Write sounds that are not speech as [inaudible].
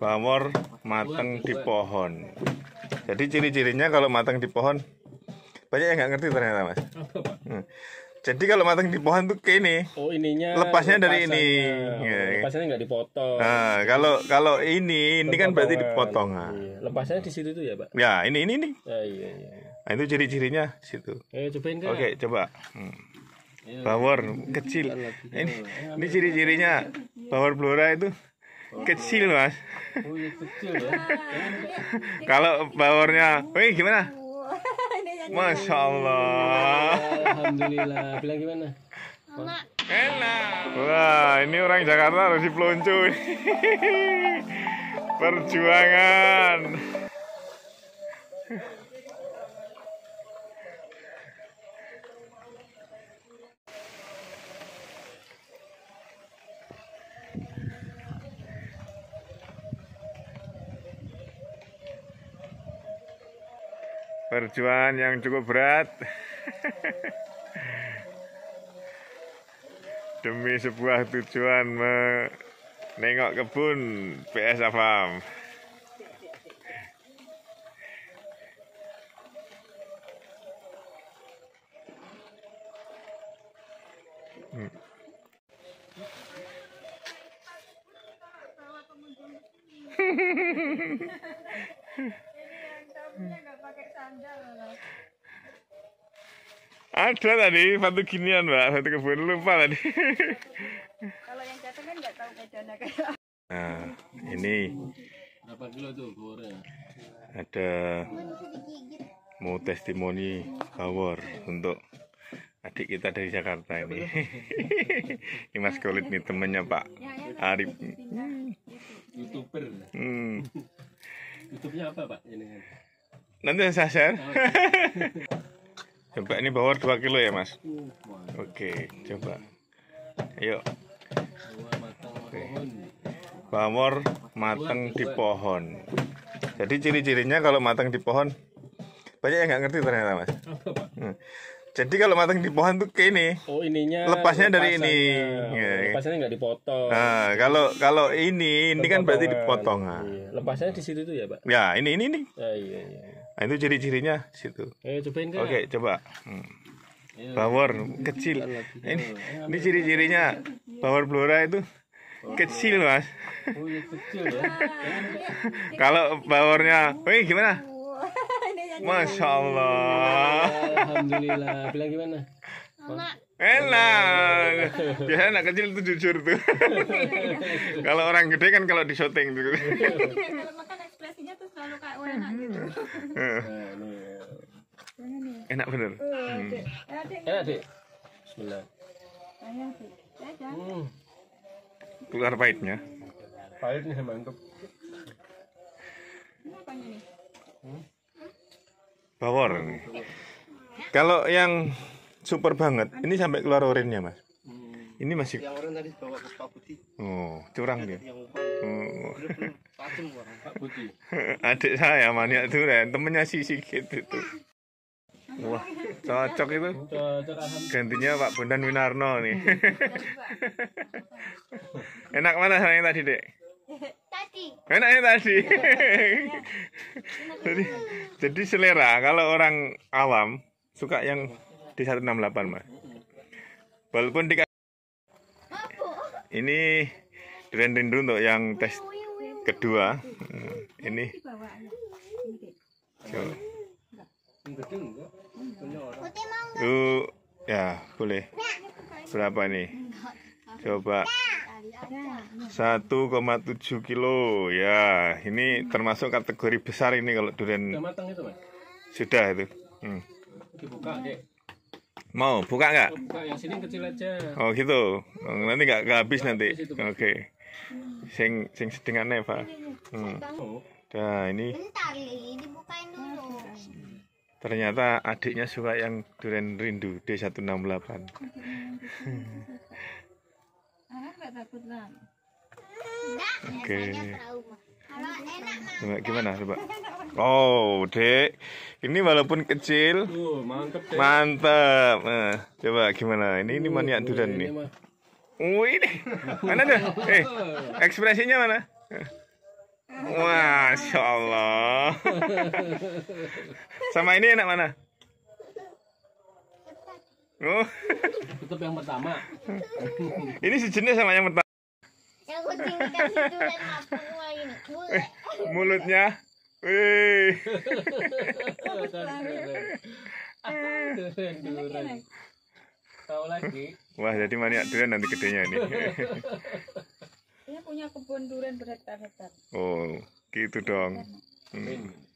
bawor mateng di pohon. Jadi ciri-cirinya kalau mateng di pohon banyak yang nggak ngerti ternyata mas. Hmm. Jadi kalau mateng di pohon tuh kayak ini. Oh ininya. Lepasnya dari ini. Lepasnya iya, iya. nggak dipotong. Nah, kalau kalau ini ini kan berarti dipotong Iya. Lepasnya di situ tuh ya pak. Ya ini ini ini. Ya, iya, iya. Nah itu ciri-cirinya situ. Eh cobain kan. Oke coba. Hmm. Iya, bawor kecil. Ini ini ciri-cirinya bawor blora itu Oh. kecil mas oh, iya, ya. [laughs] kalau powernya wih gimana [laughs] Masya Allah Alhamdulillah Bila gimana? Enak Wah ini orang Jakarta harus dipeluncur [laughs] Perjuangan perjuangan yang cukup berat demi sebuah tujuan menengok kebun PS Afam. Hmm. [laughs] pakai sandal Ada tadi satu ginian mbak, satu kebun lupa tadi. [laughs] Kalau yang jatuh kan nggak tahu bedanya kayak. Nah ini. Berapa kilo tuh goreng? Ada mau testimoni power untuk adik kita dari Jakarta ini. [laughs] ini Mas Kulit nih temennya Pak Arif. Youtuber. Hmm. Youtubenya apa Pak ini? nanti saya share coba ini bawor 2 kilo ya mas oke coba yuk oke. bawor matang di pohon jadi ciri-cirinya kalau matang di pohon banyak yang nggak ngerti ternyata mas hmm. jadi kalau matang di pohon tuh kayak ini oh ininya lepasnya dari ini lepasnya iya. oh, nggak dipotong nah, kalau kalau ini ini kan berarti dipotong iya. lepasnya di situ tuh ya pak ya ini ini ini ya, iya, iya Nah, itu ciri-cirinya situ. Eh, cobain kan? Oke, coba. Hmm. Ya, ya. power kecil. ini ya, ini ciri-cirinya power blora itu kecil, Mas. Oh, ya kecil ya. [laughs] Kalau powernya, wih gimana? [laughs] Masya Allah. Alhamdulillah. Bilang gimana? Enak. Enak. Biasanya anak kecil itu jujur tuh. [laughs] kalau orang gede kan kalau di syuting tuh selalu kayak enak gitu hmm. enak bener enak eh, sih hmm. eh, eh, Bismillah ya, ya. Hmm. keluar pahitnya pahitnya mantap untuk bawor nih kalau yang super banget ini sampai keluar urinnya mas ini masih yang orang tadi bawa ke Pak Putih. Oh, curang dia. Ya? Oh. Pacem orang Pak Putih. [laughs] Adik saya maniak durian, temennya si Sigit itu. Wah, cocok itu. Gantinya Pak Bondan Winarno nih. [laughs] Enak mana yang tadi, Dek? Tadi. Enaknya tadi. [laughs] jadi, jadi selera kalau orang awam suka yang di 168, mah Walaupun di ini rindu untuk yang tes kedua hmm, ini coba uh, ya boleh berapa nih coba 1,7 kilo ya ini termasuk kategori besar ini kalau durian sudah itu hmm. Mau buka nggak? Oh gitu. Oh, nanti nggak habis nanti. Oke. Okay. Sing sing setengahnya Pak. Hmm. Nah ini. Ternyata adiknya suka yang durian rindu D168. Anak takut Oke. Okay. Coba gimana coba? Oh, Dek. Ini walaupun kecil. Uh, mantep, Dek. Mantep. Nah, coba gimana? Ini ini uh, maniak duran nih. Wih, mana tuh Eh, ekspresinya mana? Masya Allah. Sama ini enak mana? Oh. Tetap yang pertama. ini sejenis sama yang pertama. Yang kucing kan itu Wih, mulutnya. Wih. Tahu lagi. Wah, jadi maniak durian nanti gedenya ini. saya punya kebun durian berat hektar. Oh, gitu dong. Hmm.